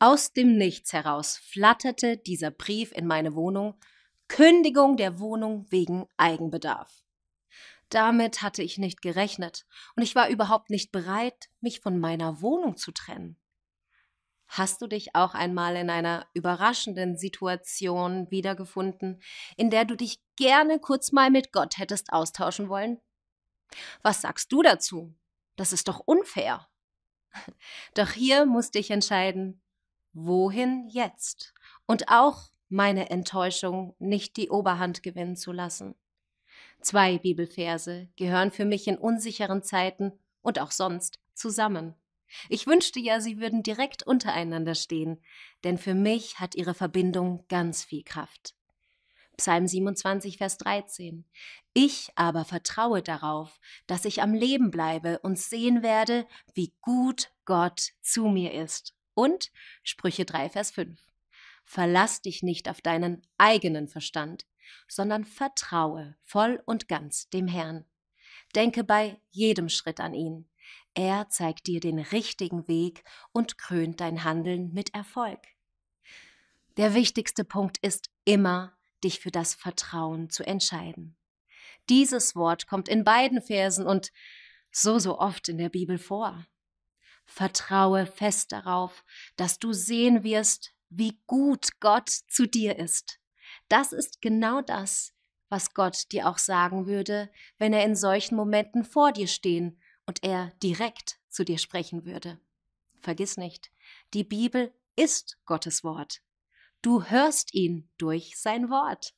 Aus dem Nichts heraus flatterte dieser Brief in meine Wohnung Kündigung der Wohnung wegen Eigenbedarf. Damit hatte ich nicht gerechnet und ich war überhaupt nicht bereit, mich von meiner Wohnung zu trennen. Hast du dich auch einmal in einer überraschenden Situation wiedergefunden, in der du dich gerne kurz mal mit Gott hättest austauschen wollen? Was sagst du dazu? Das ist doch unfair. Doch hier musste ich entscheiden, wohin jetzt? Und auch meine Enttäuschung nicht die Oberhand gewinnen zu lassen. Zwei Bibelverse gehören für mich in unsicheren Zeiten und auch sonst zusammen. Ich wünschte ja, sie würden direkt untereinander stehen, denn für mich hat ihre Verbindung ganz viel Kraft. Psalm 27, Vers 13. Ich aber vertraue darauf, dass ich am Leben bleibe und sehen werde, wie gut Gott zu mir ist. Und Sprüche 3, Vers 5. Verlass dich nicht auf deinen eigenen Verstand, sondern vertraue voll und ganz dem Herrn. Denke bei jedem Schritt an ihn. Er zeigt dir den richtigen Weg und krönt dein Handeln mit Erfolg. Der wichtigste Punkt ist immer, dich für das Vertrauen zu entscheiden. Dieses Wort kommt in beiden Versen und so, so oft in der Bibel vor. Vertraue fest darauf, dass du sehen wirst, wie gut Gott zu dir ist. Das ist genau das, was Gott dir auch sagen würde, wenn er in solchen Momenten vor dir stehen und er direkt zu dir sprechen würde. Vergiss nicht, die Bibel ist Gottes Wort. Du hörst ihn durch sein Wort.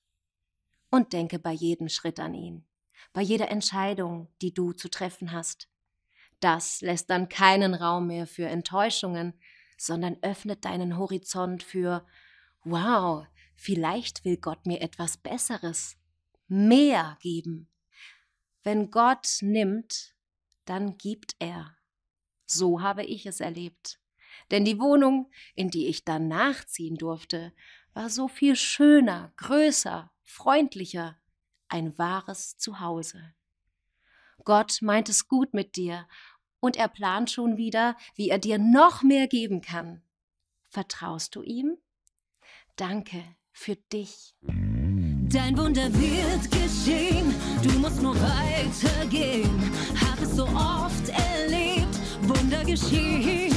Und denke bei jedem Schritt an ihn, bei jeder Entscheidung, die du zu treffen hast, das lässt dann keinen Raum mehr für Enttäuschungen, sondern öffnet deinen Horizont für, wow, vielleicht will Gott mir etwas Besseres, mehr geben. Wenn Gott nimmt, dann gibt er. So habe ich es erlebt. Denn die Wohnung, in die ich dann nachziehen durfte, war so viel schöner, größer, freundlicher, ein wahres Zuhause. Gott meint es gut mit dir, und er plant schon wieder, wie er dir noch mehr geben kann. Vertraust du ihm? Danke für dich. Dein Wunder wird geschehen, du musst nur weitergehen. Hab es so oft erlebt, Wunder geschehen.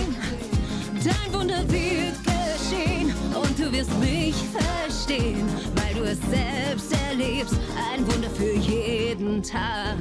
Dein Wunder wird geschehen und du wirst mich verstehen, weil du es selbst erlebst. Ein Wunder für jeden Tag.